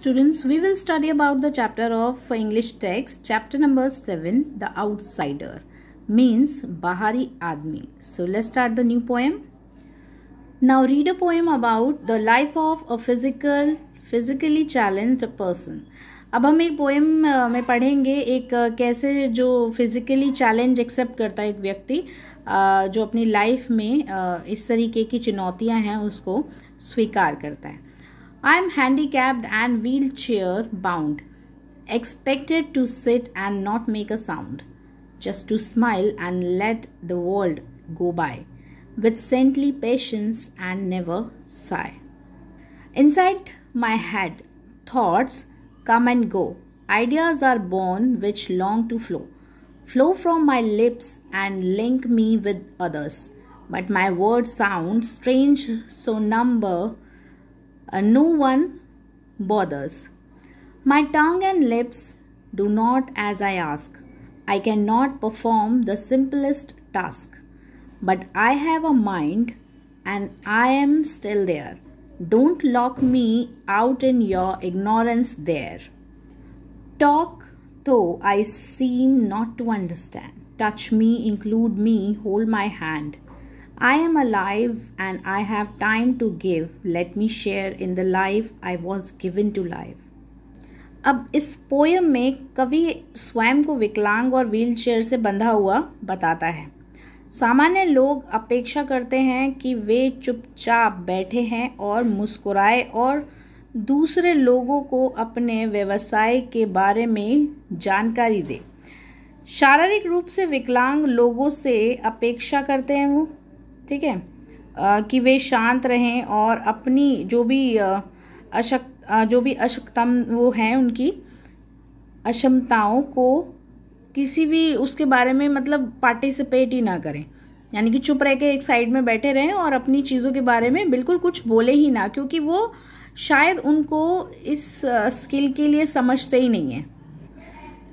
students we will study about the chapter of english text chapter number 7 the outsider means bahari aadmi so let's start the new poem now read a poem about the life of a physical physically challenged person अब हम एक poem में पढ़ेंगे एक कैसे जो physically challenge accept करता है एक व्यक्ति जो अपनी लाइफ में इस तरीके की चुनौतियां हैं उसको स्वीकार करता है I am handicapped and wheelchair bound, expected to sit and not make a sound, just to smile and let the world go by, with saintly patience and never sigh. Inside my head, thoughts come and go, ideas are born which long to flow, flow from my lips and link me with others. But my words sound strange, so number and uh, no one bothers. My tongue and lips do not as I ask. I cannot perform the simplest task. But I have a mind and I am still there. Don't lock me out in your ignorance there. Talk though I seem not to understand. Touch me, include me, hold my hand. I am alive and I have time to give. Let me share in the life I was given to life. अब इस poem में कवि स्वयं को विकलांग और wheelchair से बंधा हुआ बताता है सामान्य लोग अपेक्षा करते हैं कि वे चुपचाप बैठे हैं और मुस्कुराए और दूसरे लोगों को अपने व्यवसाय के बारे में जानकारी दे शारीरिक रूप से विकलांग लोगों से अपेक्षा करते हैं वो ठीक है कि वे शांत रहें और अपनी जो भी अशक जो भी अशक्तम वो हैं उनकी अक्षमताओं को किसी भी उसके बारे में मतलब पार्टिसिपेट ही ना करें यानी कि चुप रह के एक साइड में बैठे रहें और अपनी चीज़ों के बारे में बिल्कुल कुछ बोले ही ना क्योंकि वो शायद उनको इस स्किल के लिए समझते ही नहीं है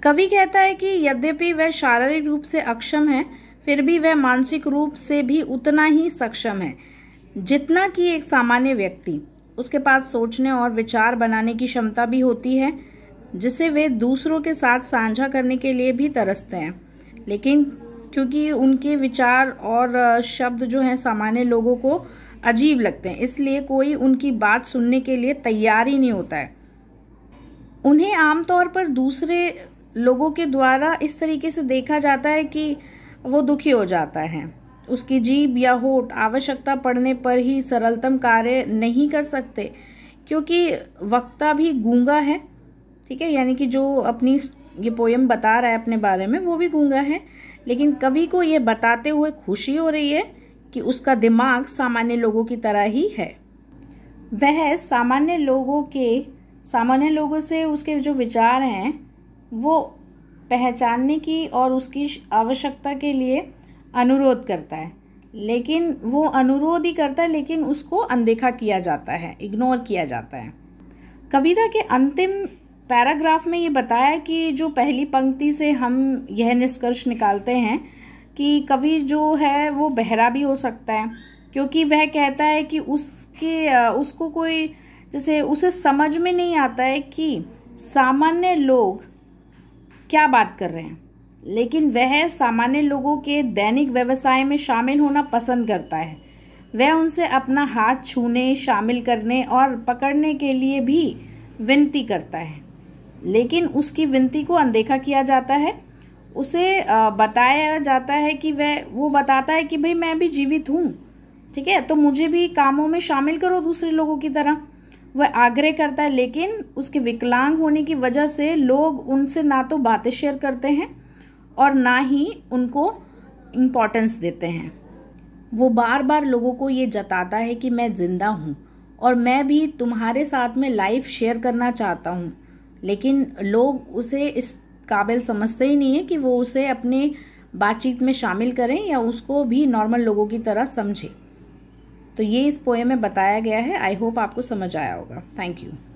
कवि कहता है कि यद्यपि वह शारीरिक रूप से अक्षम है फिर भी वह मानसिक रूप से भी उतना ही सक्षम है जितना कि एक सामान्य व्यक्ति उसके पास सोचने और विचार बनाने की क्षमता भी होती है जिसे वे दूसरों के साथ साझा करने के लिए भी तरसते हैं लेकिन क्योंकि उनके विचार और शब्द जो हैं सामान्य लोगों को अजीब लगते हैं इसलिए कोई उनकी बात सुनने के लिए तैयार ही नहीं होता है उन्हें आमतौर पर दूसरे लोगों के द्वारा इस तरीके से देखा जाता है कि वो दुखी हो जाता है उसकी जीभ या होठ आवश्यकता पड़ने पर ही सरलतम कार्य नहीं कर सकते क्योंकि वक्ता भी गूंगा है ठीक है यानी कि जो अपनी ये पोएम बता रहा है अपने बारे में वो भी गूंगा है लेकिन कवि को ये बताते हुए खुशी हो रही है कि उसका दिमाग सामान्य लोगों की तरह ही है वह सामान्य लोगों के सामान्य लोगों से उसके जो विचार हैं वो पहचानने की और उसकी आवश्यकता के लिए अनुरोध करता है लेकिन वो अनुरोध ही करता है लेकिन उसको अनदेखा किया जाता है इग्नोर किया जाता है कविता के अंतिम पैराग्राफ में ये बताया कि जो पहली पंक्ति से हम यह निष्कर्ष निकालते हैं कि कवि जो है वो बहरा भी हो सकता है क्योंकि वह कहता है कि उसके उसको कोई जैसे उसे समझ में नहीं आता है कि सामान्य लोग क्या बात कर रहे हैं लेकिन वह सामान्य लोगों के दैनिक व्यवसाय में शामिल होना पसंद करता है वह उनसे अपना हाथ छूने शामिल करने और पकड़ने के लिए भी विनती करता है लेकिन उसकी विनती को अनदेखा किया जाता है उसे बताया जाता है कि वह वो बताता है कि भाई मैं भी जीवित हूँ ठीक है तो मुझे भी कामों में शामिल करो दूसरे लोगों की तरह वह आग्रह करता है लेकिन उसके विकलांग होने की वजह से लोग उनसे ना तो बातें शेयर करते हैं और ना ही उनको इम्पोर्टेंस देते हैं वो बार बार लोगों को ये जताता है कि मैं ज़िंदा हूँ और मैं भी तुम्हारे साथ में लाइफ शेयर करना चाहता हूँ लेकिन लोग उसे इस काबिल समझते ही नहीं है कि वो उसे अपने बातचीत में शामिल करें या उसको भी नॉर्मल लोगों की तरह समझें तो ये इस पोएम में बताया गया है आई होप आपको समझ आया होगा थैंक यू